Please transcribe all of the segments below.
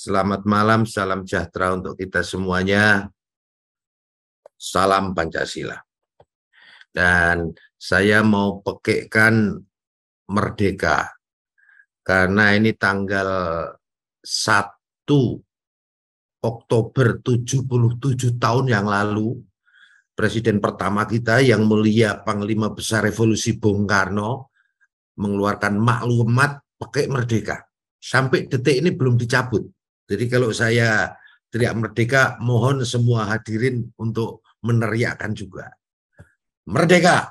Selamat malam, salam sejahtera untuk kita semuanya. Salam Pancasila. Dan saya mau pekekkan merdeka. Karena ini tanggal 1 Oktober 77 tahun yang lalu, presiden pertama kita yang mulia Panglima Besar Revolusi Bung Karno mengeluarkan maklumat pekek merdeka. Sampai detik ini belum dicabut jadi kalau saya teriak merdeka, mohon semua hadirin untuk meneriakkan juga. Merdeka!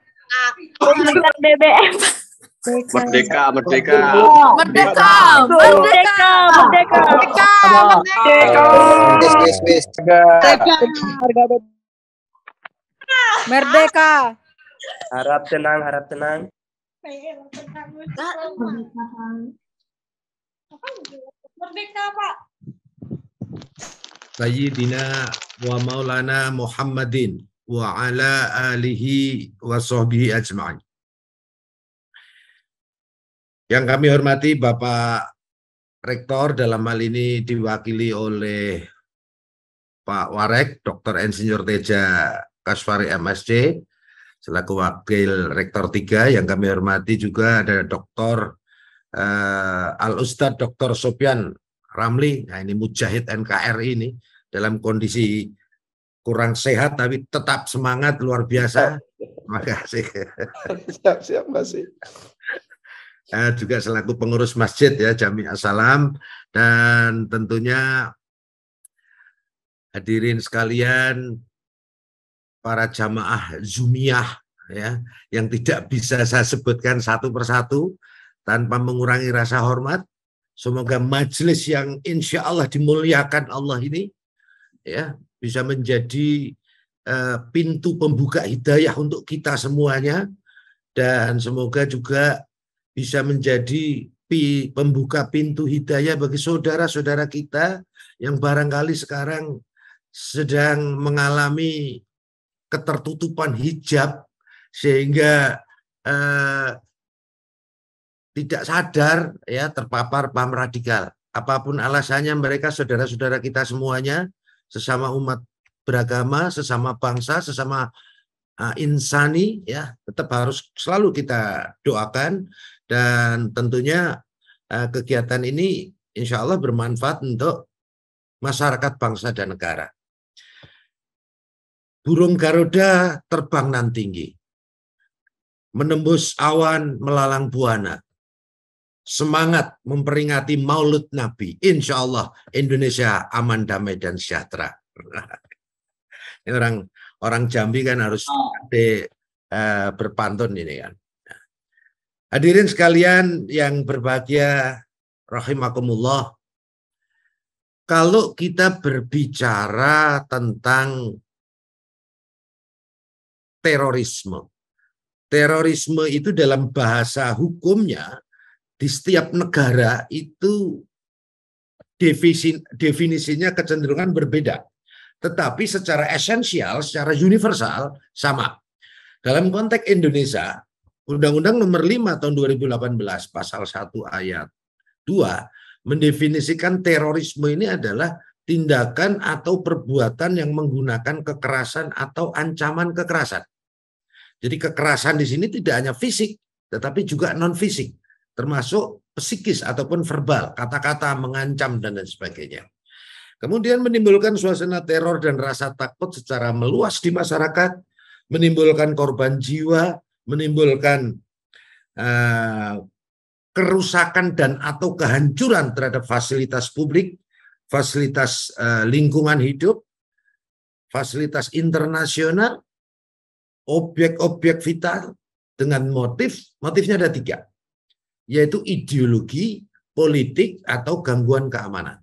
Komunitas BBM. Merdeka, merdeka. Merdeka, merdeka, merdeka. Merdeka, merdeka. Merdeka. Merdeka. Harap tenang, harap tenang. Merdeka, Pak. Sayyidina wa Maulana Muhammadin wa ala alihi wa sahbihi ajma'in. Yang kami hormati Bapak Rektor dalam hal ini diwakili oleh Pak Warek, Dr. Insinyur Teja kasfari MSC, selaku Wakil Rektor 3, yang kami hormati juga ada Dr. Uh, eh, Al-Ustadz Dr. Sopian Ramli, nah ini mujahid NKRI ini, dalam kondisi kurang sehat tapi tetap semangat luar biasa. Terima kasih. Siap siap masih. Eh, uh, juga selaku pengurus masjid ya Jami asalam dan tentunya hadirin sekalian para jamaah Zumiyah ya yang tidak bisa saya sebutkan satu persatu tanpa mengurangi rasa hormat semoga majelis yang insya Allah dimuliakan Allah ini ya bisa menjadi eh, pintu pembuka hidayah untuk kita semuanya dan semoga juga bisa menjadi pembuka pintu hidayah bagi saudara-saudara kita yang barangkali sekarang sedang mengalami ketertutupan hijab sehingga eh, tidak sadar ya terpapar paham radikal. Apapun alasannya mereka saudara-saudara kita semuanya sesama umat beragama, sesama bangsa, sesama ah, insani ya tetap harus selalu kita doakan dan tentunya ah, kegiatan ini insya Allah bermanfaat untuk masyarakat bangsa dan negara. Burung Garuda terbang nan tinggi, menembus awan melalang buana, semangat memperingati Maulud Nabi. Insya Allah Indonesia aman, damai, dan sejahtera. ini orang orang Jambi kan harus di, oh. uh, eh, berpantun ini kan. Hadirin sekalian yang berbahagia, rahimakumullah. Kalau kita berbicara tentang terorisme, terorisme itu dalam bahasa hukumnya di setiap negara itu definisinya kecenderungan berbeda. Tetapi secara esensial, secara universal sama. Dalam konteks Indonesia, Undang-Undang Nomor 5 tahun 2018 pasal 1 ayat 2 mendefinisikan terorisme ini adalah tindakan atau perbuatan yang menggunakan kekerasan atau ancaman kekerasan. Jadi kekerasan di sini tidak hanya fisik, tetapi juga non fisik termasuk psikis ataupun verbal, kata-kata mengancam dan lain sebagainya. Kemudian menimbulkan suasana teror dan rasa takut secara meluas di masyarakat, menimbulkan korban jiwa, menimbulkan uh, kerusakan dan atau kehancuran terhadap fasilitas publik, fasilitas uh, lingkungan hidup, fasilitas internasional, objek-objek vital dengan motif, motifnya ada tiga yaitu ideologi, politik, atau gangguan keamanan.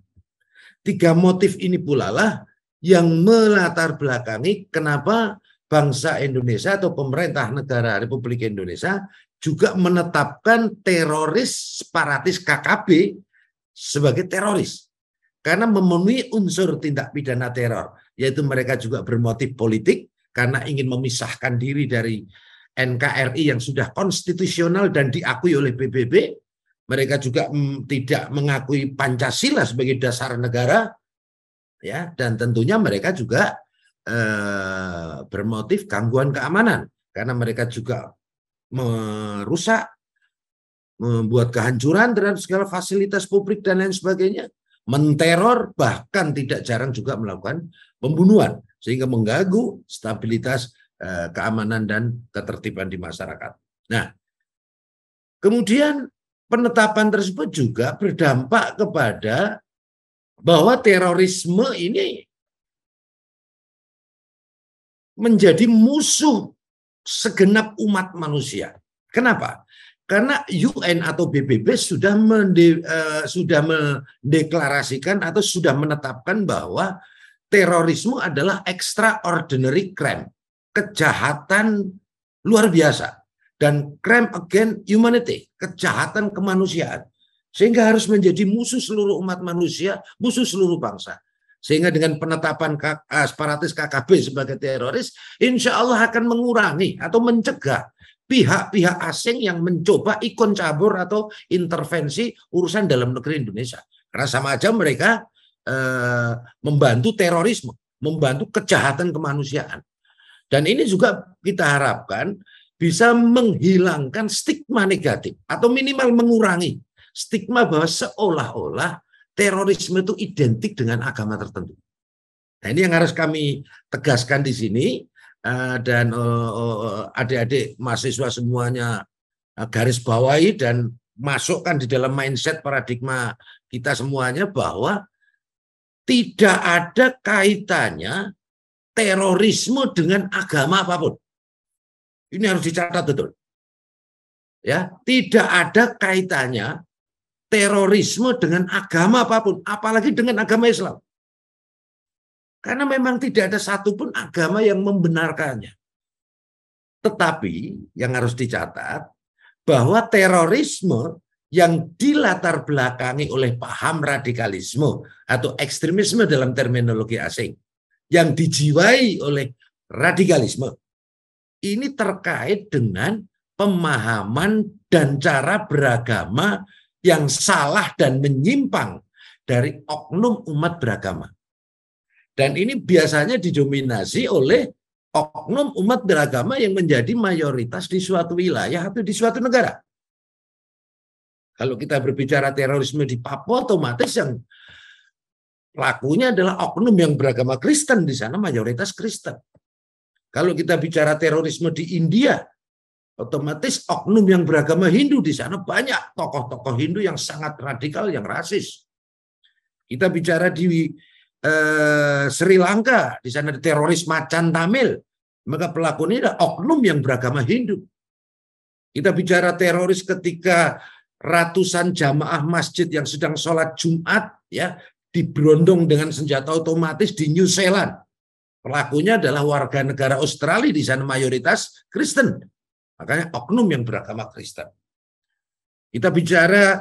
Tiga motif ini pula lah yang melatar belakangi kenapa bangsa Indonesia atau pemerintah negara Republik Indonesia juga menetapkan teroris separatis KKB sebagai teroris karena memenuhi unsur tindak pidana teror yaitu mereka juga bermotif politik karena ingin memisahkan diri dari NKRI yang sudah konstitusional dan diakui oleh PBB, mereka juga mm, tidak mengakui Pancasila sebagai dasar negara, ya, dan tentunya mereka juga eh, bermotif gangguan keamanan karena mereka juga merusak, membuat kehancuran terhadap segala fasilitas publik dan lain sebagainya, menteror bahkan tidak jarang juga melakukan pembunuhan sehingga mengganggu stabilitas Eh, keamanan dan ketertiban di masyarakat. Nah, kemudian penetapan tersebut juga berdampak kepada bahwa terorisme ini menjadi musuh segenap umat manusia. Kenapa? Karena UN atau BBB sudah mende, uh, sudah mendeklarasikan atau sudah menetapkan bahwa terorisme adalah extraordinary crime kejahatan luar biasa dan crime against humanity, kejahatan kemanusiaan sehingga harus menjadi musuh seluruh umat manusia, musuh seluruh bangsa. Sehingga dengan penetapan eh, separatis KKB sebagai teroris, insya Allah akan mengurangi atau mencegah pihak-pihak asing yang mencoba ikon cabur atau intervensi urusan dalam negeri Indonesia. Karena sama aja mereka eh, membantu terorisme, membantu kejahatan kemanusiaan. Dan ini juga kita harapkan bisa menghilangkan stigma negatif atau minimal mengurangi stigma bahwa seolah-olah terorisme itu identik dengan agama tertentu. Nah, ini yang harus kami tegaskan di sini eh, dan eh, eh, adik-adik mahasiswa semuanya garis bawahi dan masukkan di dalam mindset paradigma kita semuanya bahwa tidak ada kaitannya terorisme dengan agama apapun. Ini harus dicatat betul. Ya, tidak ada kaitannya terorisme dengan agama apapun, apalagi dengan agama Islam. Karena memang tidak ada satupun agama yang membenarkannya. Tetapi yang harus dicatat bahwa terorisme yang dilatar belakangi oleh paham radikalisme atau ekstremisme dalam terminologi asing yang dijiwai oleh radikalisme ini terkait dengan pemahaman dan cara beragama yang salah dan menyimpang dari oknum umat beragama. Dan ini biasanya didominasi oleh oknum umat beragama yang menjadi mayoritas di suatu wilayah atau di suatu negara. Kalau kita berbicara terorisme di Papua, otomatis yang Pelakunya adalah oknum yang beragama Kristen di sana mayoritas Kristen. Kalau kita bicara terorisme di India, otomatis oknum yang beragama Hindu di sana banyak tokoh-tokoh Hindu yang sangat radikal, yang rasis. Kita bicara di eh, Sri Lanka, di sana teroris macan Tamil, maka pelakunya adalah oknum yang beragama Hindu. Kita bicara teroris ketika ratusan jamaah masjid yang sedang sholat Jumat ya diberondong dengan senjata otomatis di New Zealand. Pelakunya adalah warga negara Australia di sana mayoritas Kristen. Makanya oknum yang beragama Kristen. Kita bicara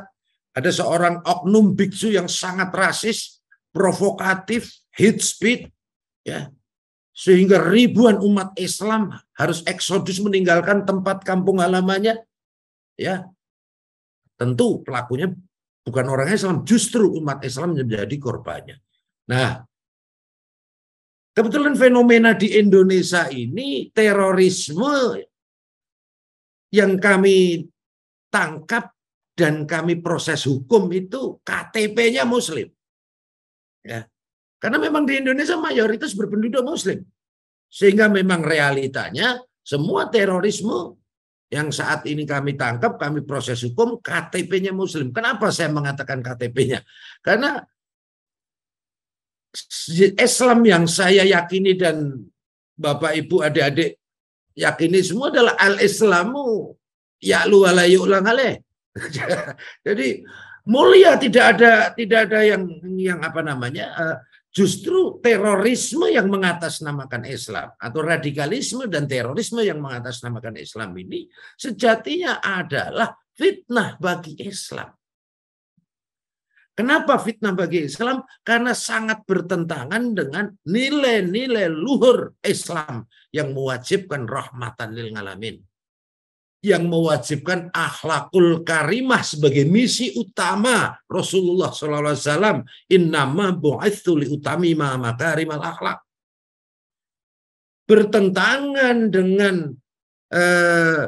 ada seorang oknum biksu yang sangat rasis, provokatif, hate speed ya, sehingga ribuan umat Islam harus eksodus meninggalkan tempat kampung halamannya ya tentu pelakunya bukan orang Islam, justru umat Islam menjadi korbannya. Nah, kebetulan fenomena di Indonesia ini terorisme yang kami tangkap dan kami proses hukum itu KTP-nya muslim. Ya. Karena memang di Indonesia mayoritas berpenduduk muslim. Sehingga memang realitanya semua terorisme yang saat ini kami tangkap, kami proses hukum, KTP-nya Muslim. Kenapa saya mengatakan KTP-nya? Karena Islam yang saya yakini dan Bapak Ibu adik-adik yakini semua adalah al-Islamu ya lu ulang Jadi mulia tidak ada tidak ada yang yang apa namanya uh, Justru terorisme yang mengatasnamakan Islam atau radikalisme dan terorisme yang mengatasnamakan Islam ini sejatinya adalah fitnah bagi Islam. Kenapa fitnah bagi Islam? Karena sangat bertentangan dengan nilai-nilai luhur Islam yang mewajibkan rahmatan lil alamin yang mewajibkan akhlakul karimah sebagai misi utama Rasulullah SAW. Innama bu'ithu li utami karimah akhlak. Bertentangan dengan ketentuan eh,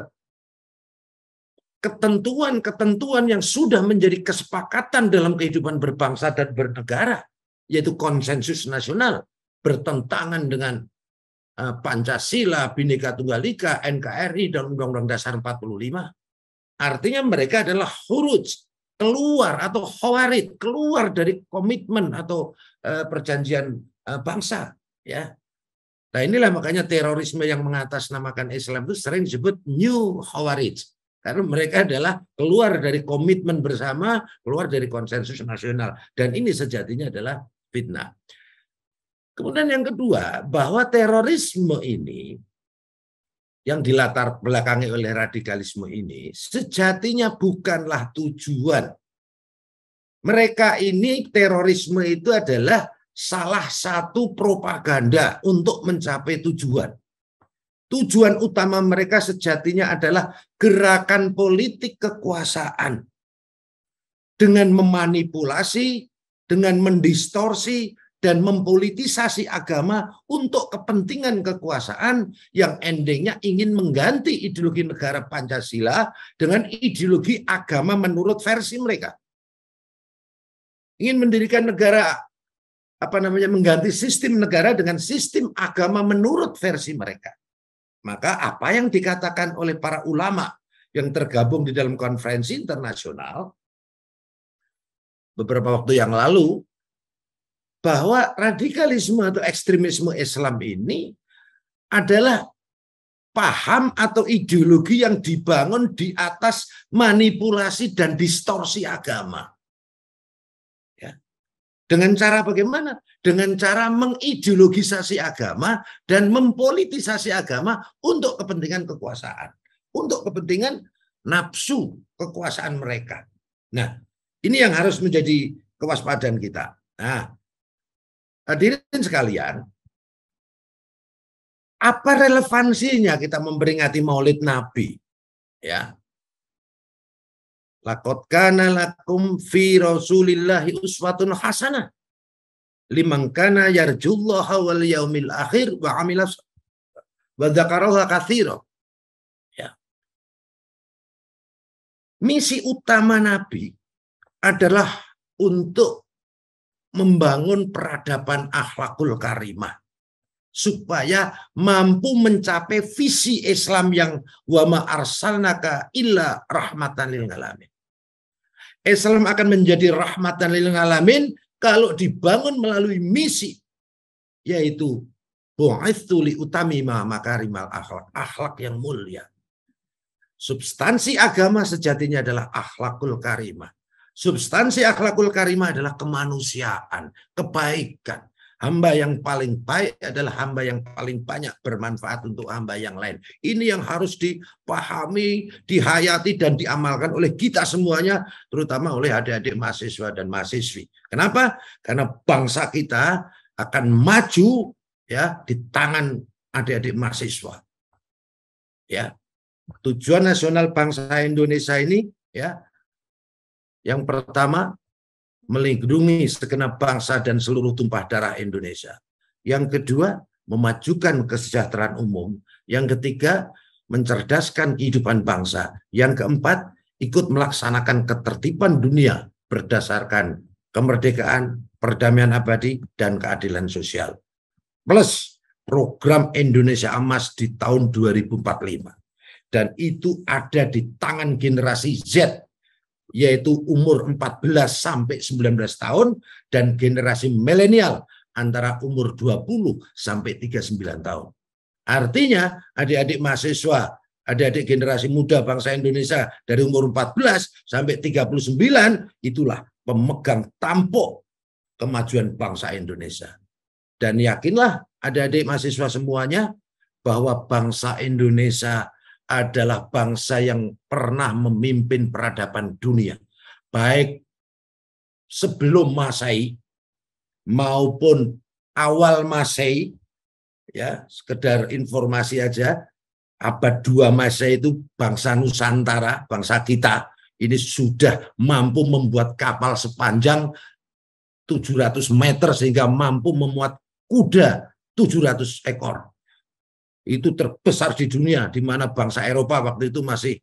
ketentuan-ketentuan yang sudah menjadi kesepakatan dalam kehidupan berbangsa dan bernegara. Yaitu konsensus nasional. Bertentangan dengan Eh, Pancasila, Bhinneka Tunggal Ika, NKRI, dan Undang-Undang Dasar 45. Artinya mereka adalah huruj, keluar atau khawarid, keluar dari komitmen atau eh, perjanjian eh, bangsa. ya. Nah inilah makanya terorisme yang mengatasnamakan Islam itu sering disebut New Khawarij. Karena mereka adalah keluar dari komitmen bersama, keluar dari konsensus nasional. Dan ini sejatinya adalah fitnah. Kemudian yang kedua, bahwa terorisme ini yang dilatar belakangi oleh radikalisme ini sejatinya bukanlah tujuan. Mereka ini terorisme itu adalah salah satu propaganda untuk mencapai tujuan. Tujuan utama mereka sejatinya adalah gerakan politik kekuasaan dengan memanipulasi, dengan mendistorsi, dan mempolitisasi agama untuk kepentingan kekuasaan yang endingnya ingin mengganti ideologi negara Pancasila dengan ideologi agama menurut versi mereka. Ingin mendirikan negara apa namanya mengganti sistem negara dengan sistem agama menurut versi mereka. Maka apa yang dikatakan oleh para ulama yang tergabung di dalam konferensi internasional beberapa waktu yang lalu bahwa radikalisme atau ekstremisme Islam ini adalah paham atau ideologi yang dibangun di atas manipulasi dan distorsi agama. Ya. Dengan cara bagaimana? Dengan cara mengideologisasi agama dan mempolitisasi agama untuk kepentingan kekuasaan, untuk kepentingan nafsu kekuasaan mereka. Nah, ini yang harus menjadi kewaspadaan kita. Nah, Hadirin sekalian, apa relevansinya kita memperingati Maulid Nabi? Ya. Laqad kana lakum fi Rasulillahi uswatun hasanah liman kana yarjullaha wal yaumil akhir wa amila wa dzakaraha katsira. Ya. Misi utama Nabi adalah untuk membangun peradaban akhlakul karimah supaya mampu mencapai visi Islam yang wa ma arsalnaka illa rahmatan lil alamin. Islam akan menjadi rahmatan lil alamin kalau dibangun melalui misi yaitu bu'itsu li utamima makarimal akhlak, akhlak yang mulia. Substansi agama sejatinya adalah akhlakul karimah. Substansi akhlakul karimah adalah kemanusiaan, kebaikan. Hamba yang paling baik adalah hamba yang paling banyak bermanfaat untuk hamba yang lain. Ini yang harus dipahami, dihayati, dan diamalkan oleh kita semuanya, terutama oleh adik-adik mahasiswa dan mahasiswi. Kenapa? Karena bangsa kita akan maju ya di tangan adik-adik mahasiswa. Ya, tujuan nasional bangsa Indonesia ini ya yang pertama, melindungi segenap bangsa dan seluruh tumpah darah Indonesia. Yang kedua, memajukan kesejahteraan umum. Yang ketiga, mencerdaskan kehidupan bangsa. Yang keempat, ikut melaksanakan ketertiban dunia berdasarkan kemerdekaan, perdamaian abadi, dan keadilan sosial. Plus, program Indonesia Emas di tahun 2045. Dan itu ada di tangan generasi Z yaitu umur 14 sampai 19 tahun dan generasi milenial antara umur 20 sampai 39 tahun. Artinya adik-adik mahasiswa, adik-adik generasi muda bangsa Indonesia dari umur 14 sampai 39 itulah pemegang tampuk kemajuan bangsa Indonesia. Dan yakinlah adik-adik mahasiswa semuanya bahwa bangsa Indonesia adalah bangsa yang pernah memimpin peradaban dunia, baik sebelum Masehi maupun awal Masehi. Ya, sekedar informasi aja, abad 2 Masehi itu bangsa Nusantara, bangsa kita ini sudah mampu membuat kapal sepanjang 700 meter sehingga mampu memuat kuda 700 ekor itu terbesar di dunia di mana bangsa Eropa waktu itu masih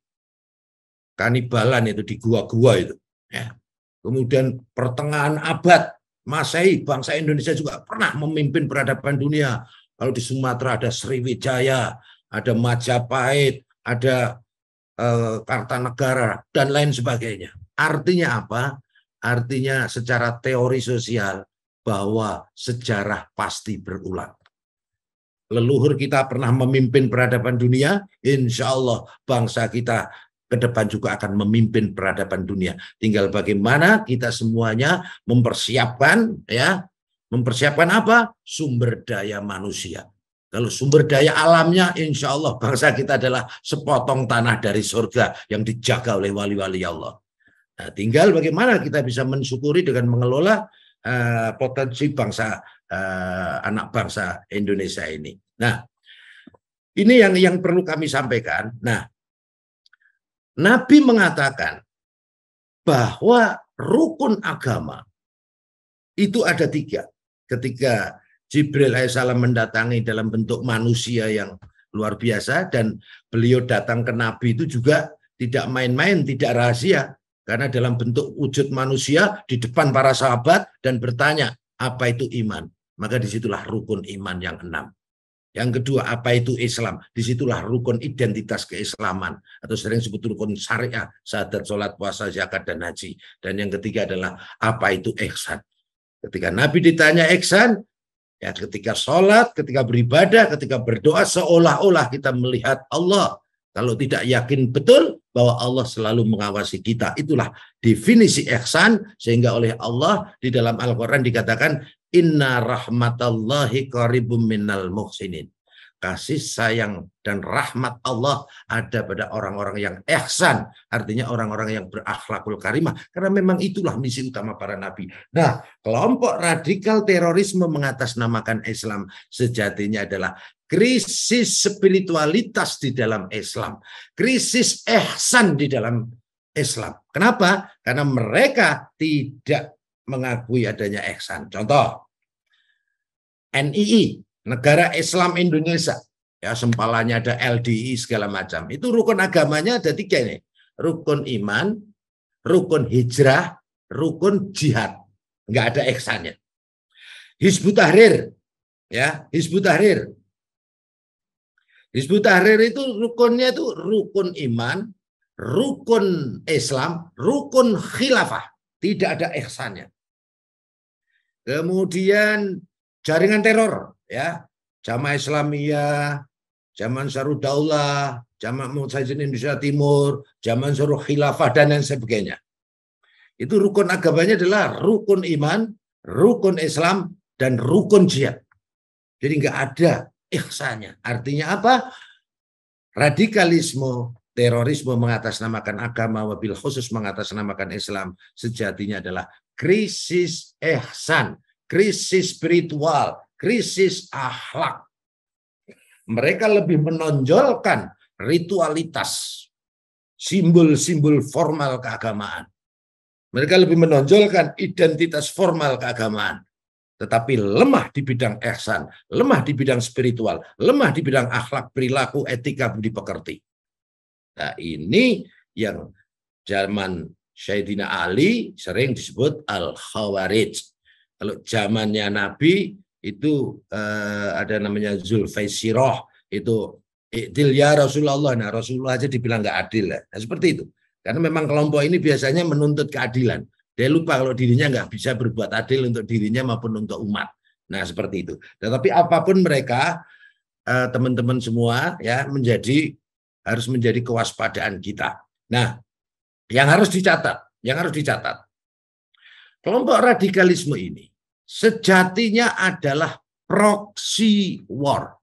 kanibalan itu di gua-gua itu ya. Kemudian pertengahan abad Masehi bangsa Indonesia juga pernah memimpin peradaban dunia. Kalau di Sumatera ada Sriwijaya, ada Majapahit, ada eh, Kartanegara dan lain sebagainya. Artinya apa? Artinya secara teori sosial bahwa sejarah pasti berulang leluhur kita pernah memimpin peradaban dunia, insya Allah bangsa kita ke depan juga akan memimpin peradaban dunia. Tinggal bagaimana kita semuanya mempersiapkan ya, mempersiapkan apa? Sumber daya manusia. Kalau sumber daya alamnya, insya Allah bangsa kita adalah sepotong tanah dari surga yang dijaga oleh wali-wali Allah. Nah, tinggal bagaimana kita bisa mensyukuri dengan mengelola uh, potensi bangsa uh, anak bangsa Indonesia ini. Nah, ini yang yang perlu kami sampaikan. Nah, Nabi mengatakan bahwa rukun agama itu ada tiga. Ketika Jibril alaihissalam mendatangi dalam bentuk manusia yang luar biasa dan beliau datang ke Nabi itu juga tidak main-main, tidak rahasia. Karena dalam bentuk wujud manusia di depan para sahabat dan bertanya, apa itu iman? Maka disitulah rukun iman yang enam. Yang kedua, apa itu Islam? Disitulah rukun identitas keislaman atau sering disebut rukun syariah, sadat, sholat, puasa, zakat, dan haji. Dan yang ketiga adalah apa itu ihsan? Ketika Nabi ditanya ihsan, ya ketika sholat, ketika beribadah, ketika berdoa, seolah-olah kita melihat Allah. Kalau tidak yakin betul bahwa Allah selalu mengawasi kita, itulah definisi ihsan sehingga oleh Allah di dalam Al-Qur'an dikatakan Inna rahmatallahi qaribum minal muhsinin. Kasih sayang dan rahmat Allah ada pada orang-orang yang ihsan. Artinya orang-orang yang berakhlakul karimah. Karena memang itulah misi utama para nabi. Nah, kelompok radikal terorisme mengatasnamakan Islam sejatinya adalah krisis spiritualitas di dalam Islam. Krisis ihsan di dalam Islam. Kenapa? Karena mereka tidak mengakui adanya ihsan. Contoh, NII, Negara Islam Indonesia, ya sempalanya ada LDI segala macam. Itu rukun agamanya ada tiga ini Rukun iman, rukun hijrah, rukun jihad. Enggak ada eksannya. Hizbut Tahrir, ya Hizbut Tahrir. Hizbut Tahrir itu rukunnya itu rukun iman, rukun Islam, rukun khilafah. Tidak ada eksannya. Kemudian jaringan teror ya, Jamaah Islamiyah, Zaman Saru Daulah, zaman Mutajin Indonesia Timur, Zaman Saru Khilafah dan lain sebagainya. Itu rukun agamanya adalah rukun iman, rukun Islam dan rukun jihad. Jadi nggak ada ikhsanya. Artinya apa? Radikalisme, terorisme mengatasnamakan agama, wabil khusus mengatasnamakan Islam, sejatinya adalah krisis ehsan, krisis spiritual, krisis akhlak. Mereka lebih menonjolkan ritualitas, simbol-simbol formal keagamaan. Mereka lebih menonjolkan identitas formal keagamaan. Tetapi lemah di bidang ehsan, lemah di bidang spiritual, lemah di bidang akhlak, perilaku, etika, budi pekerti. Nah ini yang zaman Sayyidina Ali sering disebut Al-Khawarij. Kalau zamannya Nabi itu eh, ada namanya Zulfaisiroh, itu Iqdil ya Rasulullah. Nah Rasulullah aja dibilang nggak adil. Lah. Nah seperti itu. Karena memang kelompok ini biasanya menuntut keadilan. Dia lupa kalau dirinya nggak bisa berbuat adil untuk dirinya maupun untuk umat. Nah seperti itu. Tetapi apapun mereka, eh, teman-teman semua ya menjadi harus menjadi kewaspadaan kita. Nah yang harus dicatat, yang harus dicatat. Kelompok radikalisme ini sejatinya adalah proxy war.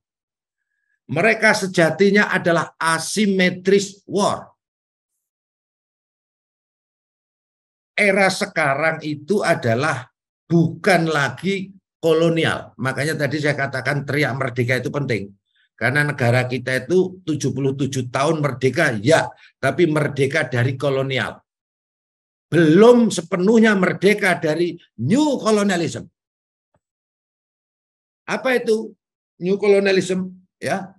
Mereka sejatinya adalah asimetris war. Era sekarang itu adalah bukan lagi kolonial. Makanya tadi saya katakan teriak merdeka itu penting karena negara kita itu 77 tahun merdeka, ya, tapi merdeka dari kolonial. Belum sepenuhnya merdeka dari new colonialism. Apa itu new colonialism? Ya,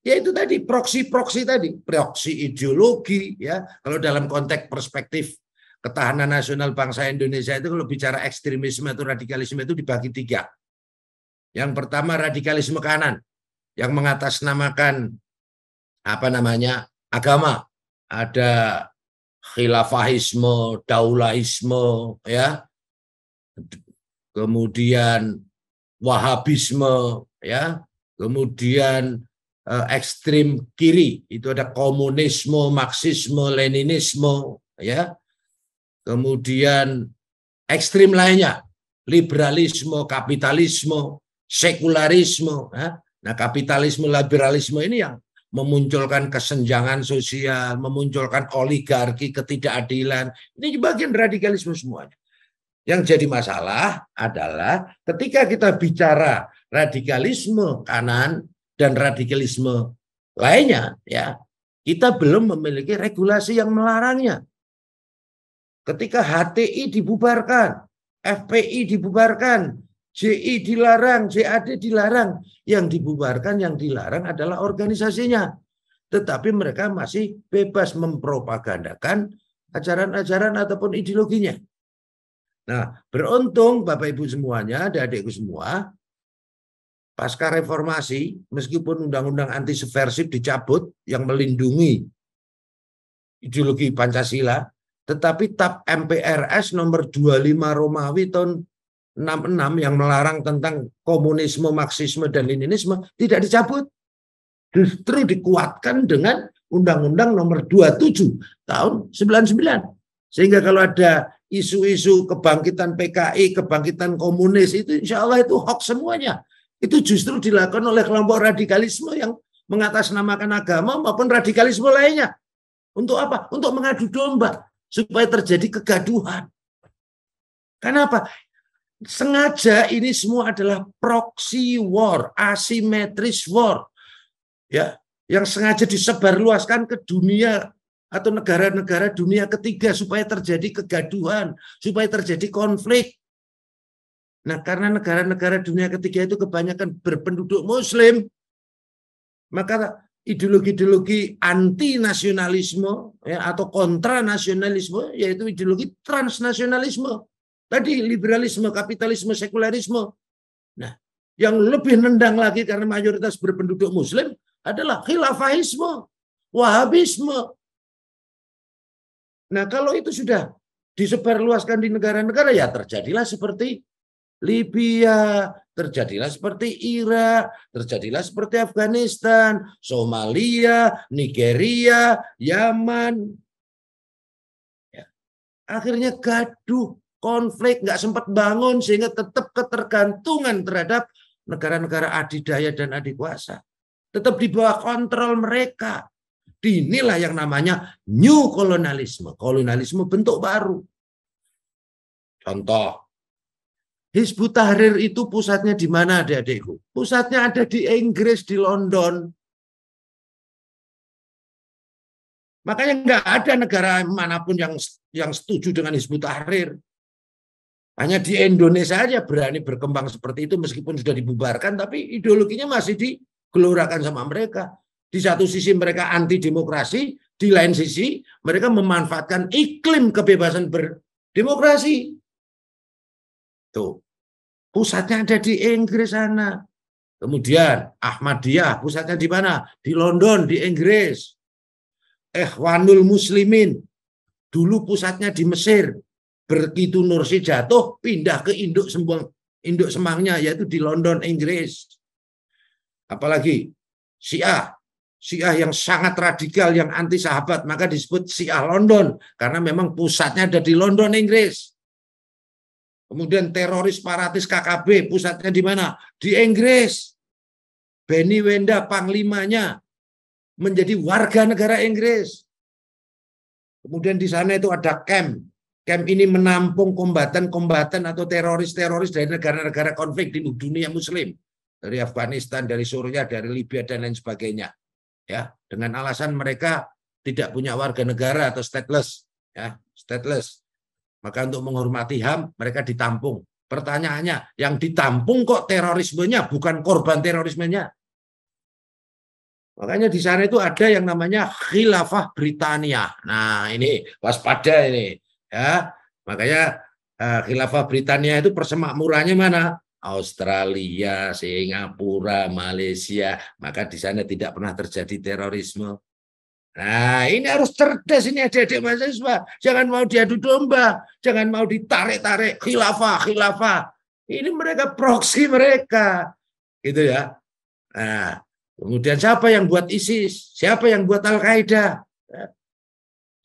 ya itu tadi proksi-proksi tadi, proksi ideologi ya. Kalau dalam konteks perspektif ketahanan nasional bangsa Indonesia itu kalau bicara ekstremisme atau radikalisme itu dibagi tiga. Yang pertama radikalisme kanan, yang mengatasnamakan apa namanya agama ada khilafahisme daulahisme ya kemudian wahabisme ya kemudian eh, ekstrim kiri itu ada komunisme marxisme leninisme ya kemudian ekstrim lainnya liberalisme kapitalisme sekularisme ya Nah, kapitalisme liberalisme ini yang memunculkan kesenjangan sosial, memunculkan oligarki, ketidakadilan. Ini bagian radikalisme semuanya. Yang jadi masalah adalah ketika kita bicara radikalisme kanan dan radikalisme lainnya, ya kita belum memiliki regulasi yang melarangnya. Ketika HTI dibubarkan, FPI dibubarkan, JI dilarang, JAD dilarang. Yang dibubarkan, yang dilarang adalah organisasinya. Tetapi mereka masih bebas mempropagandakan ajaran-ajaran ataupun ideologinya. Nah, beruntung Bapak Ibu semuanya, adik-adikku semua, pasca reformasi, meskipun undang-undang anti subversif dicabut yang melindungi ideologi Pancasila, tetapi TAP MPRS nomor 25 Romawi tahun 66 yang melarang tentang komunisme, marxisme, dan leninisme tidak dicabut. Justru dikuatkan dengan Undang-Undang nomor 27 tahun 99. Sehingga kalau ada isu-isu kebangkitan PKI, kebangkitan komunis, itu insya Allah itu hoax semuanya. Itu justru dilakukan oleh kelompok radikalisme yang mengatasnamakan agama maupun radikalisme lainnya. Untuk apa? Untuk mengadu domba supaya terjadi kegaduhan. Kenapa? sengaja ini semua adalah proxy war, asimetris war. Ya, yang sengaja disebarluaskan ke dunia atau negara-negara dunia ketiga supaya terjadi kegaduhan, supaya terjadi konflik. Nah, karena negara-negara dunia ketiga itu kebanyakan berpenduduk muslim, maka ideologi-ideologi anti nasionalisme ya, atau kontra nasionalisme yaitu ideologi transnasionalisme. Tadi liberalisme, kapitalisme, sekularisme, Nah, yang lebih nendang lagi karena mayoritas berpenduduk muslim adalah khilafahisme, wahabisme. Nah, kalau itu sudah disebarluaskan di negara-negara ya terjadilah seperti Libya, terjadilah seperti Irak, terjadilah seperti Afghanistan, Somalia, Nigeria, Yaman. Ya, akhirnya gaduh konflik, nggak sempat bangun sehingga tetap ketergantungan terhadap negara-negara adidaya dan adikuasa. Tetap di bawah kontrol mereka. Inilah yang namanya new kolonialisme. Kolonialisme bentuk baru. Contoh, Hizbut Tahrir itu pusatnya di mana adik-adikku? Pusatnya ada di Inggris, di London. Makanya nggak ada negara manapun yang yang setuju dengan Hizbut Tahrir. Hanya di Indonesia aja berani berkembang seperti itu meskipun sudah dibubarkan tapi ideologinya masih digelorakan sama mereka. Di satu sisi mereka anti demokrasi, di lain sisi mereka memanfaatkan iklim kebebasan berdemokrasi. Tuh. Pusatnya ada di Inggris sana. Kemudian Ahmadiyah pusatnya di mana? Di London, di Inggris. Ikhwanul Muslimin dulu pusatnya di Mesir, Begitu Nursi jatuh, pindah ke induk sembuang induk semangnya yaitu di London, Inggris. Apalagi Syiah, Syiah yang sangat radikal yang anti sahabat maka disebut Syiah London karena memang pusatnya ada di London, Inggris. Kemudian teroris paratis KKB pusatnya di mana? Di Inggris. Benny Wenda panglimanya menjadi warga negara Inggris. Kemudian di sana itu ada camp Camp ini menampung kombatan-kombatan atau teroris-teroris dari negara-negara konflik di dunia muslim. Dari Afghanistan, dari Suriah, dari Libya, dan lain sebagainya. Ya, dengan alasan mereka tidak punya warga negara atau stateless. Ya, stateless. Maka untuk menghormati HAM, mereka ditampung. Pertanyaannya, yang ditampung kok terorismenya, bukan korban terorismenya? Makanya di sana itu ada yang namanya khilafah Britania. Nah ini, waspada ini Ya, makanya uh, khilafah Britania itu persemakmurannya mana? Australia, Singapura, Malaysia, maka di sana tidak pernah terjadi terorisme. Nah, ini harus cerdas ini adik-adik mahasiswa. Jangan mau diadu domba, jangan mau ditarik-tarik khilafah, khilafah. Ini mereka proksi mereka. Gitu ya. Nah, kemudian siapa yang buat ISIS? Siapa yang buat Al-Qaeda? Ya,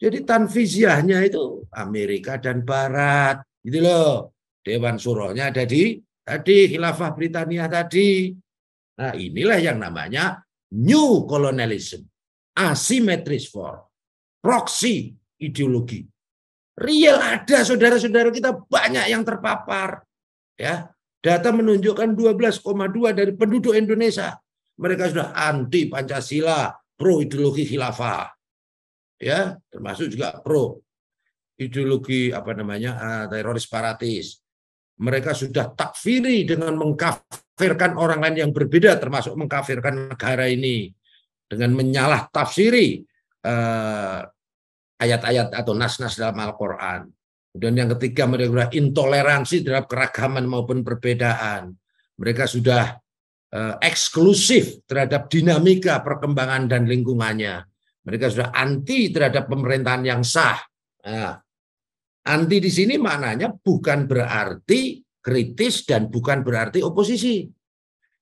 jadi tanfiziahnya itu Amerika dan Barat, gitu loh. Dewan Surahnya ada di tadi khilafah Britania tadi. Nah, inilah yang namanya new colonialism, asymmetric for proxy ideologi. Real ada saudara-saudara kita banyak yang terpapar. Ya, data menunjukkan 12,2 dari penduduk Indonesia mereka sudah anti Pancasila, pro ideologi khilafah ya termasuk juga pro ideologi apa namanya eh, teroris paratis. Mereka sudah takfiri dengan mengkafirkan orang lain yang berbeda termasuk mengkafirkan negara ini dengan menyalah tafsiri eh, ayat-ayat atau nas-nas dalam Al-Qur'an. Dan yang ketiga mereka sudah intoleransi terhadap keragaman maupun perbedaan. Mereka sudah eh, eksklusif terhadap dinamika perkembangan dan lingkungannya. Mereka sudah anti terhadap pemerintahan yang sah. Nah, anti di sini maknanya bukan berarti kritis dan bukan berarti oposisi.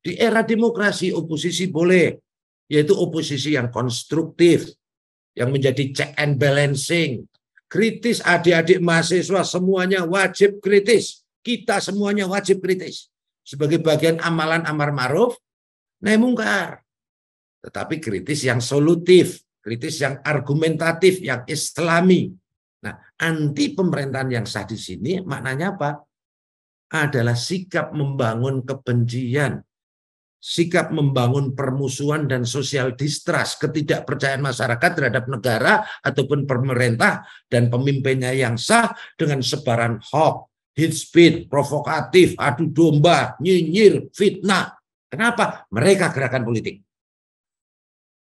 Di era demokrasi oposisi boleh, yaitu oposisi yang konstruktif, yang menjadi check and balancing. Kritis adik-adik mahasiswa semuanya wajib kritis. Kita semuanya wajib kritis. Sebagai bagian amalan amar ma'ruf, nahi mungkar. Tetapi kritis yang solutif, kritis yang argumentatif, yang islami. Nah, anti pemerintahan yang sah di sini maknanya apa? Adalah sikap membangun kebencian, sikap membangun permusuhan dan sosial distrust, ketidakpercayaan masyarakat terhadap negara ataupun pemerintah dan pemimpinnya yang sah dengan sebaran hoax, hate speech, provokatif, adu domba, nyinyir, fitnah. Kenapa? Mereka gerakan politik.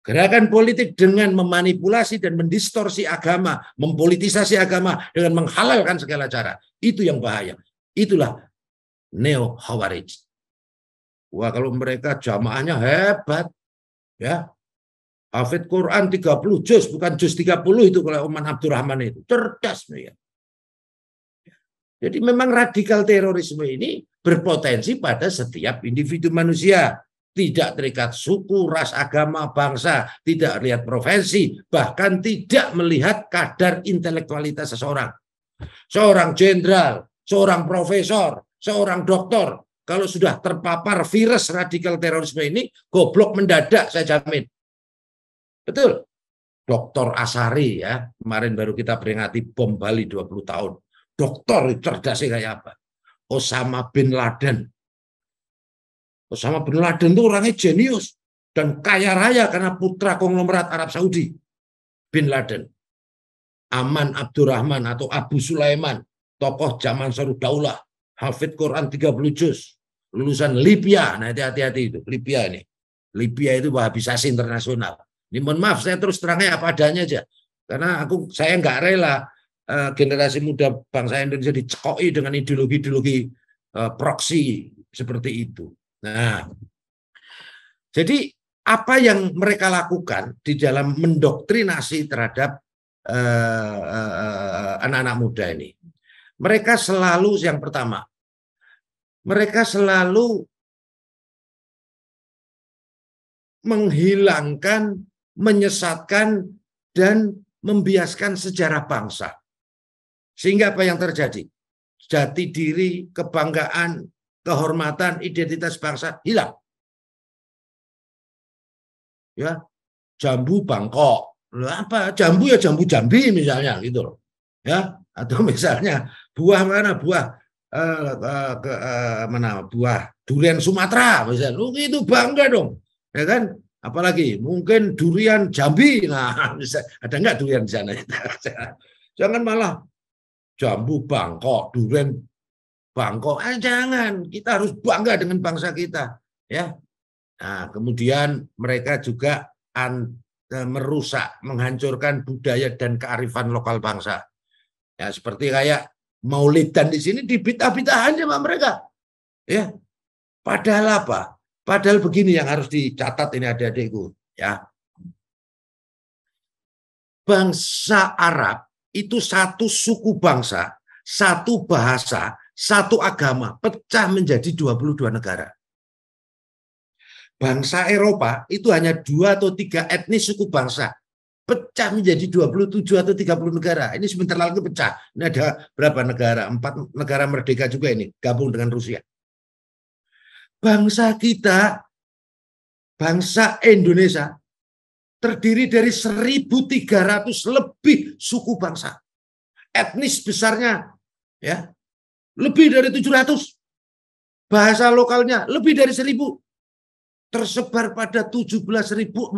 Gerakan politik dengan memanipulasi dan mendistorsi agama, mempolitisasi agama dengan menghalalkan segala cara. Itu yang bahaya. Itulah neo Hawarij. Wah, kalau mereka jamaahnya hebat. Ya. Hafid Quran 30 juz, bukan juz 30 itu kalau Oman Abdurrahman itu. Cerdas ya. Jadi memang radikal terorisme ini berpotensi pada setiap individu manusia tidak terikat suku, ras, agama, bangsa, tidak lihat profesi, bahkan tidak melihat kadar intelektualitas seseorang. Seorang jenderal, seorang profesor, seorang doktor, kalau sudah terpapar virus radikal terorisme ini, goblok mendadak saya jamin. Betul. Dokter Asari ya, kemarin baru kita peringati bom Bali 20 tahun. Dokter cerdasnya kayak apa? Osama bin Laden Osama oh, bin Laden itu orangnya jenius dan kaya raya karena putra konglomerat Arab Saudi. Bin Laden. Aman Abdurrahman atau Abu Sulaiman, tokoh zaman Sarudaulah, hafid Quran 30 juz, lulusan Libya. Nah, hati-hati itu, Libya ini. Libya itu wahabisasi internasional. Ini mohon maaf, saya terus terangnya apa adanya aja. Karena aku saya nggak rela uh, generasi muda bangsa Indonesia dicokai dengan ideologi-ideologi uh, proksi seperti itu. Nah, jadi apa yang mereka lakukan di dalam mendoktrinasi terhadap eh, eh, anak-anak uh, uh, muda ini, mereka selalu yang pertama, mereka selalu menghilangkan, menyesatkan, dan membiaskan sejarah bangsa. Sehingga apa yang terjadi? Jati diri, kebanggaan, kehormatan, identitas bangsa hilang. Ya, jambu Bangkok. Apa? Jambu ya jambu jambi misalnya gitu loh. Ya, atau misalnya buah mana? Buah eh, eh, ke, eh, mana? Buah durian Sumatera misalnya. Loh, itu bangga dong. Ya kan? Apalagi mungkin durian Jambi. Nah, misalnya, ada enggak durian di sana? Jangan malah jambu Bangkok, durian Bangkok, Eh, jangan, kita harus bangga dengan bangsa kita. Ya. Nah, kemudian mereka juga an, eh, merusak, menghancurkan budaya dan kearifan lokal bangsa. Ya, seperti kayak Maulid dan di sini dibitah-bitahan sama mereka. Ya. Padahal apa? Padahal begini yang harus dicatat ini adik-adikku, ya. Bangsa Arab itu satu suku bangsa, satu bahasa, satu agama pecah menjadi 22 negara. Bangsa Eropa itu hanya dua atau tiga etnis suku bangsa. Pecah menjadi 27 atau 30 negara. Ini sebentar lagi pecah. Ini ada berapa negara? Empat negara merdeka juga ini. Gabung dengan Rusia. Bangsa kita, bangsa Indonesia, terdiri dari 1.300 lebih suku bangsa. Etnis besarnya ya lebih dari 700. Bahasa lokalnya lebih dari 1000. Tersebar pada 17.480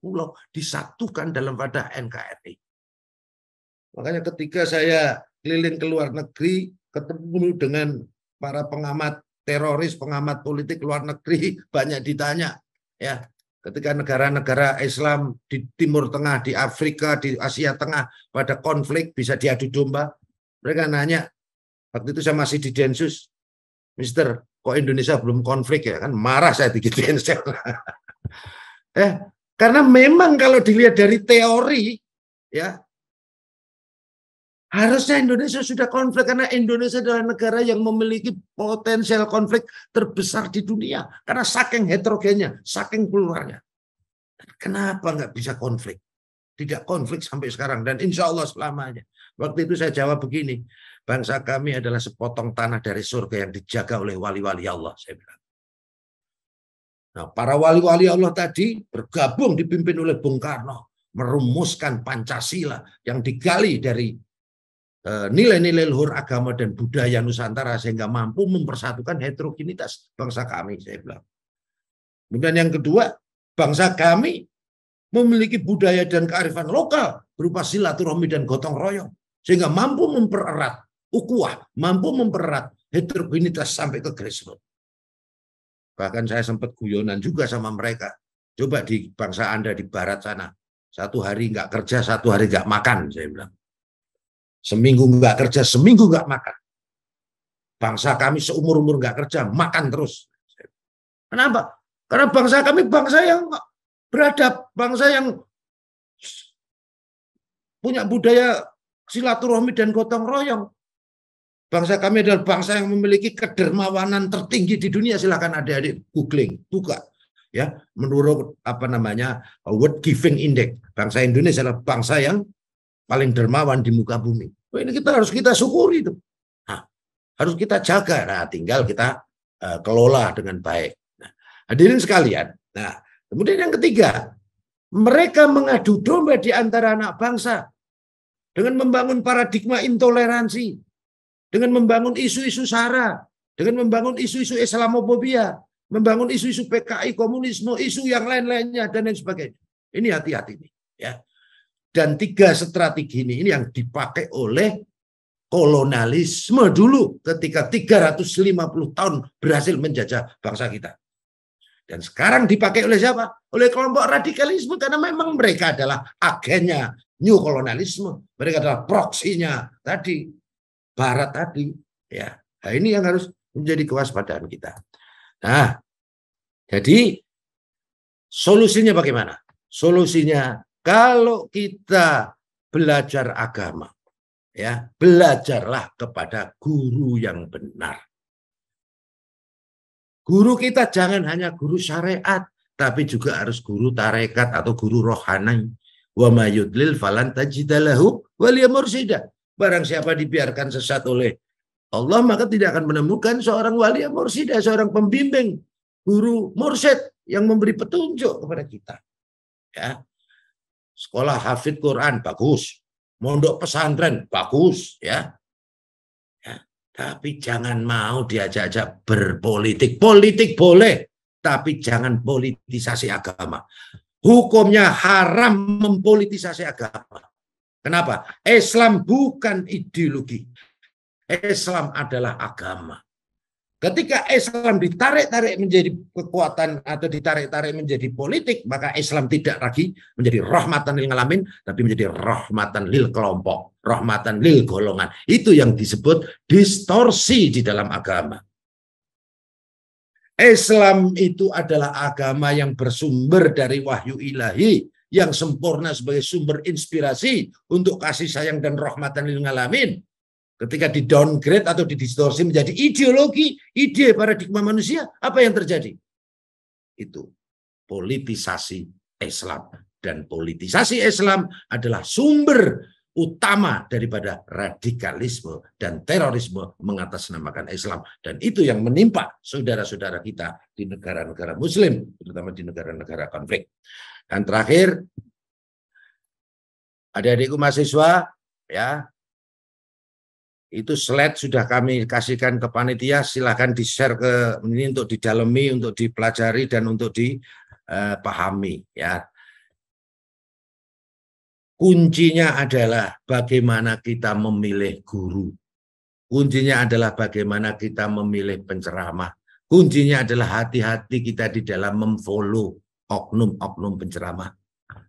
pulau disatukan dalam wadah NKRI. Makanya ketika saya keliling ke luar negeri, ketemu dengan para pengamat teroris, pengamat politik luar negeri, banyak ditanya, ya, ketika negara-negara Islam di Timur Tengah, di Afrika, di Asia Tengah pada konflik bisa diadu domba. Mereka nanya, Waktu itu saya masih di Densus. Mister, kok Indonesia belum konflik ya? Kan marah saya di Densus. eh, karena memang kalau dilihat dari teori, ya harusnya Indonesia sudah konflik karena Indonesia adalah negara yang memiliki potensial konflik terbesar di dunia karena saking heterogennya, saking keluarnya. Kenapa nggak bisa konflik? Tidak konflik sampai sekarang dan insya Allah selamanya. Waktu itu saya jawab begini, Bangsa kami adalah sepotong tanah dari surga yang dijaga oleh wali-wali Allah. Saya bilang. Nah, para wali-wali Allah tadi bergabung dipimpin oleh Bung Karno merumuskan Pancasila yang digali dari eh, nilai-nilai luhur agama dan budaya Nusantara sehingga mampu mempersatukan heterogenitas bangsa kami, saya bilang. Kemudian yang kedua, bangsa kami memiliki budaya dan kearifan lokal berupa silaturahmi dan gotong royong sehingga mampu mempererat ukuah, mampu mempererat heterogenitas sampai ke grassroots. Bahkan saya sempat guyonan juga sama mereka. Coba di bangsa Anda di barat sana, satu hari nggak kerja, satu hari nggak makan, saya bilang. Seminggu nggak kerja, seminggu nggak makan. Bangsa kami seumur-umur nggak kerja, makan terus. Kenapa? Karena bangsa kami bangsa yang beradab, bangsa yang punya budaya silaturahmi dan gotong royong. Bangsa kami adalah bangsa yang memiliki kedermawanan tertinggi di dunia. Silakan adik-adik googling, buka. Ya, menurut apa namanya World Giving Index, bangsa Indonesia adalah bangsa yang paling dermawan di muka bumi. Oh, ini kita harus kita syukuri itu. Nah, harus kita jaga. Nah, tinggal kita uh, kelola dengan baik. Nah, hadirin sekalian. Nah, kemudian yang ketiga, mereka mengadu domba di antara anak bangsa dengan membangun paradigma intoleransi dengan membangun isu-isu SARA, dengan membangun isu-isu Islamophobia, membangun isu-isu PKI komunisme, isu yang lain-lainnya dan lain sebagainya. Ini hati-hati nih, ya. Dan tiga strategi ini, ini yang dipakai oleh kolonialisme dulu ketika 350 tahun berhasil menjajah bangsa kita. Dan sekarang dipakai oleh siapa? Oleh kelompok radikalisme karena memang mereka adalah agennya new kolonialisme. Mereka adalah proksinya tadi barat tadi. Ya, nah, ini yang harus menjadi kewaspadaan kita. Nah, jadi solusinya bagaimana? Solusinya kalau kita belajar agama, ya belajarlah kepada guru yang benar. Guru kita jangan hanya guru syariat, tapi juga harus guru tarekat atau guru rohani. Wa mayudlil falan Barang siapa dibiarkan sesat oleh Allah maka tidak akan menemukan seorang wali yang mursidah, eh, seorang pembimbing, guru mursyid yang memberi petunjuk kepada kita. Ya. Sekolah hafid Quran bagus, mondok pesantren bagus, ya. ya. Tapi jangan mau diajak-ajak berpolitik. Politik boleh, tapi jangan politisasi agama. Hukumnya haram mempolitisasi agama. Kenapa? Islam bukan ideologi. Islam adalah agama. Ketika Islam ditarik-tarik menjadi kekuatan atau ditarik-tarik menjadi politik, maka Islam tidak lagi menjadi rahmatan lil alamin, tapi menjadi rahmatan lil kelompok, rahmatan lil golongan. Itu yang disebut distorsi di dalam agama. Islam itu adalah agama yang bersumber dari wahyu ilahi, yang sempurna sebagai sumber inspirasi untuk kasih sayang dan rahmatan lil alamin. Ketika di downgrade atau didistorsi menjadi ideologi, ide paradigma manusia, apa yang terjadi? Itu politisasi Islam dan politisasi Islam adalah sumber utama daripada radikalisme dan terorisme mengatasnamakan Islam dan itu yang menimpa saudara-saudara kita di negara-negara muslim terutama di negara-negara konflik. Dan terakhir adik-adikku mahasiswa ya itu slide sudah kami kasihkan ke panitia silahkan di share ke ini untuk didalami untuk dipelajari dan untuk dipahami eh, ya kuncinya adalah bagaimana kita memilih guru. Kuncinya adalah bagaimana kita memilih penceramah. Kuncinya adalah hati-hati kita di dalam memfollow oknum-oknum penceramah.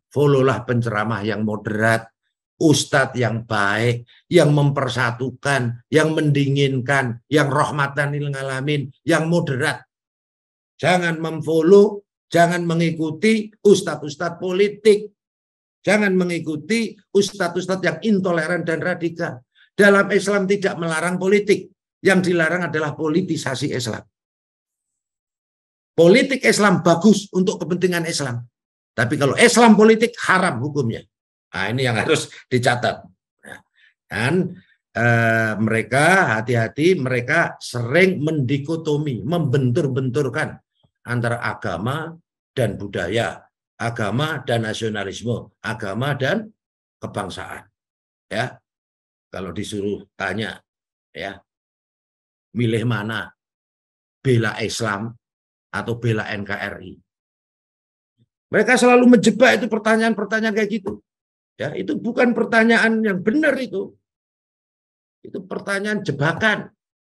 Followlah penceramah yang moderat, ustadz yang baik, yang mempersatukan, yang mendinginkan, yang rahmatan lil alamin, yang moderat. Jangan memfollow, jangan mengikuti ustadz-ustadz politik, Jangan mengikuti ustadz-ustadz yang intoleran dan radikal. Dalam Islam tidak melarang politik. Yang dilarang adalah politisasi Islam. Politik Islam bagus untuk kepentingan Islam. Tapi kalau Islam politik haram hukumnya. Nah, ini yang harus dicatat. Ya. Dan eh, mereka hati-hati, mereka sering mendikotomi, membentur-benturkan antara agama dan budaya, agama dan nasionalisme, agama dan kebangsaan. Ya. Kalau disuruh tanya ya, milih mana? Bela Islam atau bela NKRI? Mereka selalu menjebak itu pertanyaan-pertanyaan kayak gitu. Ya, itu bukan pertanyaan yang benar itu. Itu pertanyaan jebakan,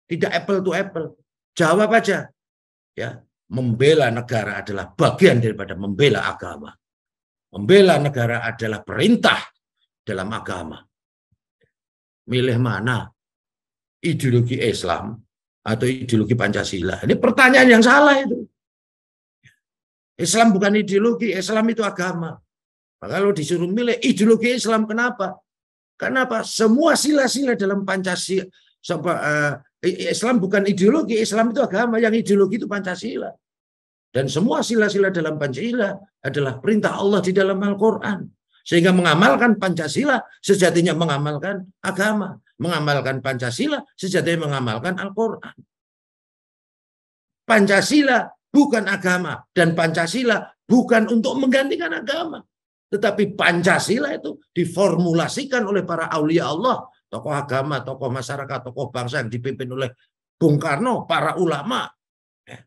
tidak apple to apple. Jawab aja. Ya membela negara adalah bagian daripada membela agama. Membela negara adalah perintah dalam agama. Milih mana? Ideologi Islam atau ideologi Pancasila? Ini pertanyaan yang salah itu. Islam bukan ideologi, Islam itu agama. Maka kalau disuruh milih ideologi Islam, kenapa? Kenapa? Semua sila-sila dalam Pancasila, eh, Islam bukan ideologi, Islam itu agama. Yang ideologi itu Pancasila. Dan semua sila-sila dalam Pancasila adalah perintah Allah di dalam Al-Quran. Sehingga mengamalkan Pancasila sejatinya mengamalkan agama. Mengamalkan Pancasila sejatinya mengamalkan Al-Quran. Pancasila bukan agama. Dan Pancasila bukan untuk menggantikan agama. Tetapi Pancasila itu diformulasikan oleh para aulia Allah tokoh agama, tokoh masyarakat, tokoh bangsa yang dipimpin oleh Bung Karno, para ulama. Ya.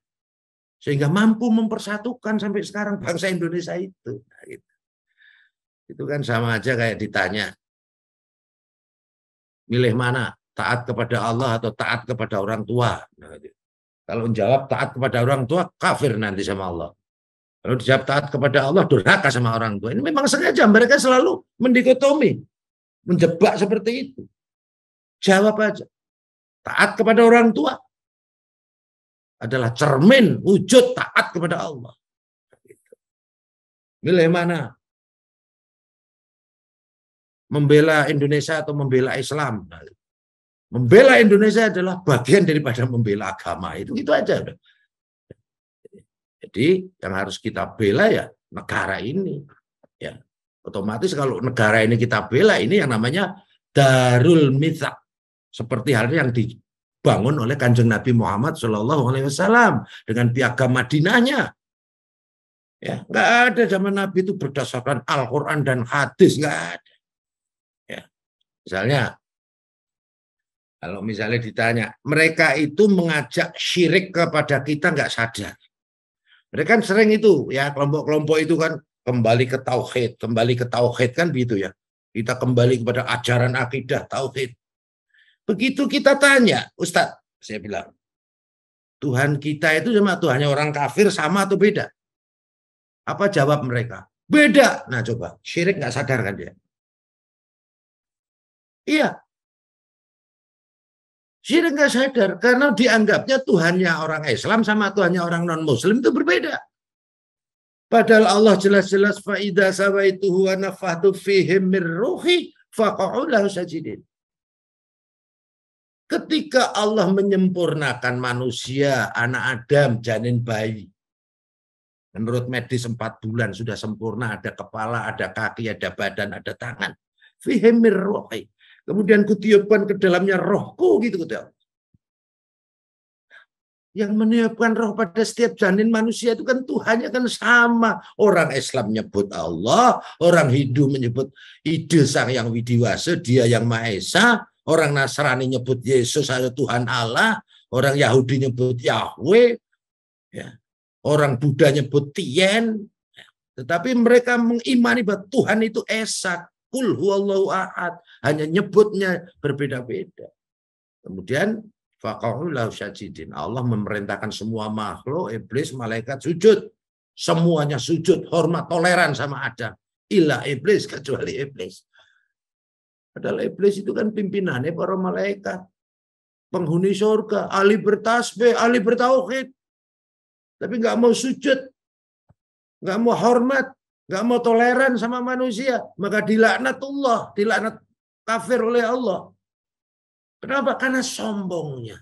Sehingga mampu mempersatukan sampai sekarang bangsa Indonesia itu. Nah, gitu. Itu kan sama aja kayak ditanya, milih mana? Taat kepada Allah atau taat kepada orang tua? Nah, gitu. Kalau menjawab taat kepada orang tua, kafir nanti sama Allah. Kalau dijawab taat kepada Allah, durhaka sama orang tua. Ini memang sengaja mereka selalu mendikotomi menjebak seperti itu? Jawab aja. Taat kepada orang tua adalah cermin wujud taat kepada Allah. Milih mana? Membela Indonesia atau membela Islam? Membela Indonesia adalah bagian daripada membela agama. Itu itu aja Jadi yang harus kita bela ya negara ini. Otomatis kalau negara ini kita bela ini yang namanya darul mithaq seperti halnya yang dibangun oleh kanjeng Nabi Muhammad Shallallahu Alaihi Wasallam dengan piagam Madinahnya. Ya, nggak ada zaman Nabi itu berdasarkan Al-Quran dan hadis nggak ada. Ya, misalnya kalau misalnya ditanya, mereka itu mengajak syirik kepada kita nggak sadar. Mereka kan sering itu, ya kelompok-kelompok itu kan kembali ke tauhid, kembali ke tauhid kan begitu ya. Kita kembali kepada ajaran akidah tauhid. Begitu kita tanya, Ustaz, saya bilang, Tuhan kita itu sama Tuhannya orang kafir sama atau beda? Apa jawab mereka? Beda. Nah coba, syirik nggak sadar kan dia? Iya. Syirik nggak sadar karena dianggapnya Tuhannya orang Islam sama Tuhannya orang non Muslim itu berbeda. Padahal Allah jelas-jelas faida sawaituhu huwa nafahtu fihim min ruhi faqa'ulahu sajidin. Ketika Allah menyempurnakan manusia, anak Adam, janin bayi. Menurut medis empat bulan sudah sempurna, ada kepala, ada kaki, ada badan, ada tangan. Fihim min ruhi. Kemudian kutiupkan ke dalamnya rohku gitu kata gitu yang meniupkan roh pada setiap janin manusia itu kan Tuhannya kan sama. Orang Islam menyebut Allah, orang Hindu menyebut ide sang yang widiwasa, dia yang Maha Esa, orang Nasrani nyebut Yesus adalah Tuhan Allah, orang Yahudi nyebut Yahweh, ya. orang Buddha nyebut Tien. Ya. Tetapi mereka mengimani bahwa Tuhan itu Esa, Kul huwallahu Hanya nyebutnya berbeda-beda. Kemudian Faqaulahu sajidin. Allah memerintahkan semua makhluk, iblis, malaikat sujud. Semuanya sujud, hormat, toleran sama Adam. Ilah iblis, kecuali iblis. Padahal iblis itu kan pimpinannya para malaikat. Penghuni surga, ahli bertasbih, ahli bertauhid. Tapi nggak mau sujud, nggak mau hormat, nggak mau toleran sama manusia. Maka dilaknat Allah, dilaknat kafir oleh Allah. Kenapa? Karena sombongnya.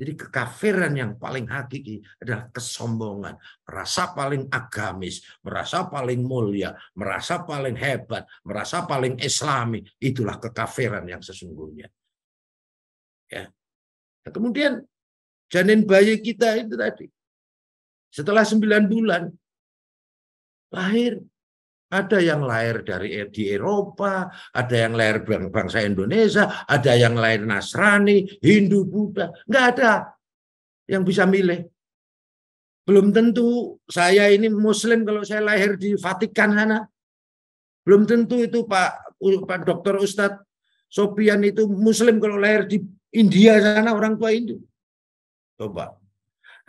Jadi kekafiran yang paling hakiki adalah kesombongan. Merasa paling agamis, merasa paling mulia, merasa paling hebat, merasa paling islami. Itulah kekafiran yang sesungguhnya. Ya. Nah, kemudian janin bayi kita itu tadi. Setelah sembilan bulan, lahir ada yang lahir dari e, di Eropa, ada yang lahir bangsa Indonesia, ada yang lahir Nasrani, Hindu, Buddha. Enggak ada yang bisa milih. Belum tentu saya ini Muslim kalau saya lahir di Vatikan sana. Belum tentu itu Pak Pak Dokter Ustadz Sopian itu Muslim kalau lahir di India sana orang tua Hindu. Coba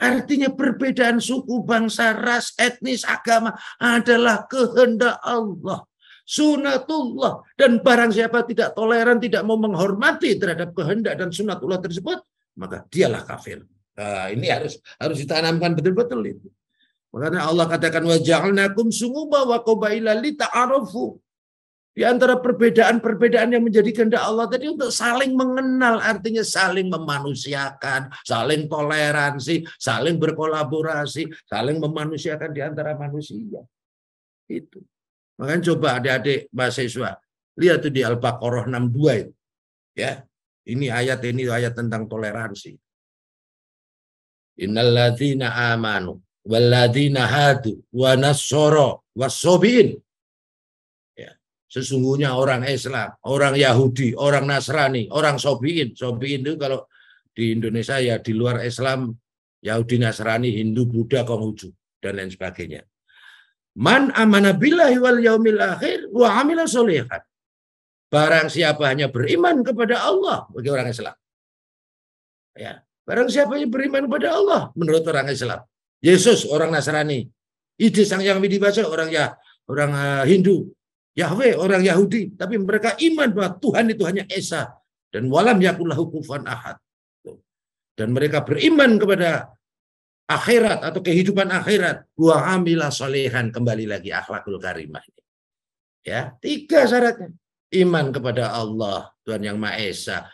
Artinya perbedaan suku, bangsa, ras, etnis, agama adalah kehendak Allah. Sunatullah. Dan barang siapa tidak toleran, tidak mau menghormati terhadap kehendak dan sunatullah tersebut, maka dialah kafir. Nah, ini harus harus ditanamkan betul-betul itu. Makanya Allah katakan wa ja'alnakum kau wa qabaila lita'arufu. Di antara perbedaan-perbedaan yang menjadi kehendak Allah tadi untuk saling mengenal, artinya saling memanusiakan, saling toleransi, saling berkolaborasi, saling memanusiakan di antara manusia. Itu. Maka coba adik-adik mahasiswa, lihat tuh di Al-Baqarah 62 itu. Ya. Ini ayat ini ayat tentang toleransi. Innalladzina amanu walladzina hadu wa nassara wasobin Sesungguhnya orang Islam, orang Yahudi, orang Nasrani, orang Sobiin. Sobiin itu kalau di Indonesia ya di luar Islam, Yahudi, Nasrani, Hindu, Buddha, Konghucu, dan lain sebagainya. Man amanabilahi wal yaumil akhir wa amila solehat. Barang siapa hanya beriman kepada Allah bagi orang Islam. Ya, barang siapa yang beriman kepada Allah menurut orang Islam. Yesus orang Nasrani, Ide yang yang dibaca orang ya orang eh, Hindu, Yahweh orang Yahudi, tapi mereka iman bahwa Tuhan itu hanya Esa dan walam yakullahu kufuwan ahad. Dan mereka beriman kepada akhirat atau kehidupan akhirat. Wa amila solehan kembali lagi akhlakul karimah. Ya, tiga syaratnya. Iman kepada Allah, Tuhan yang Maha Esa,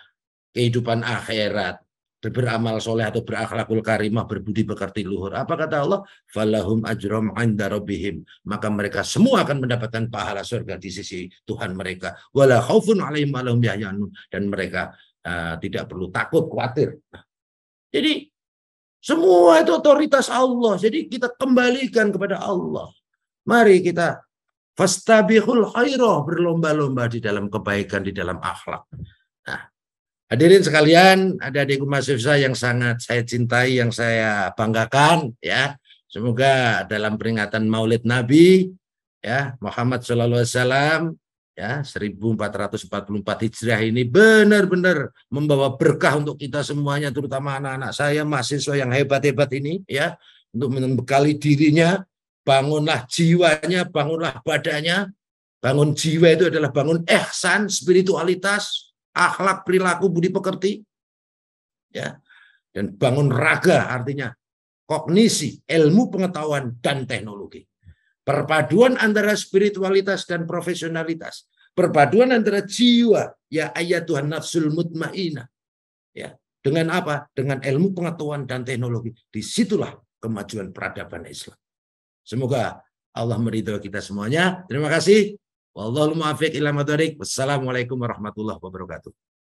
kehidupan akhirat, beramal soleh atau berakhlakul karimah, berbudi pekerti luhur. Apa kata Allah? Falahum ajrom anda robihim. Maka mereka semua akan mendapatkan pahala surga di sisi Tuhan mereka. Wala khaufun alaihim alahum yahyanun. Dan mereka uh, tidak perlu takut, khawatir. Nah, jadi semua itu otoritas Allah. Jadi kita kembalikan kepada Allah. Mari kita fastabihul khairah berlomba-lomba di dalam kebaikan, di dalam akhlak. Hadirin sekalian, ada adik Mas yang sangat saya cintai, yang saya banggakan ya. Semoga dalam peringatan Maulid Nabi ya Muhammad Shallallahu alaihi wasallam ya 1444 Hijriah ini benar-benar membawa berkah untuk kita semuanya terutama anak-anak saya mahasiswa yang hebat-hebat ini ya untuk membekali dirinya, bangunlah jiwanya, bangunlah badannya. Bangun jiwa itu adalah bangun ehsan, spiritualitas, akhlak, perilaku, budi pekerti, ya, dan bangun raga artinya kognisi, ilmu pengetahuan dan teknologi. Perpaduan antara spiritualitas dan profesionalitas, perpaduan antara jiwa ya ayat Tuhan nafsul mutmainah. Ya, dengan apa? Dengan ilmu pengetahuan dan teknologi. Disitulah kemajuan peradaban Islam. Semoga Allah meridhoi kita semuanya. Terima kasih. Wallahul ila Wassalamualaikum warahmatullahi wabarakatuh.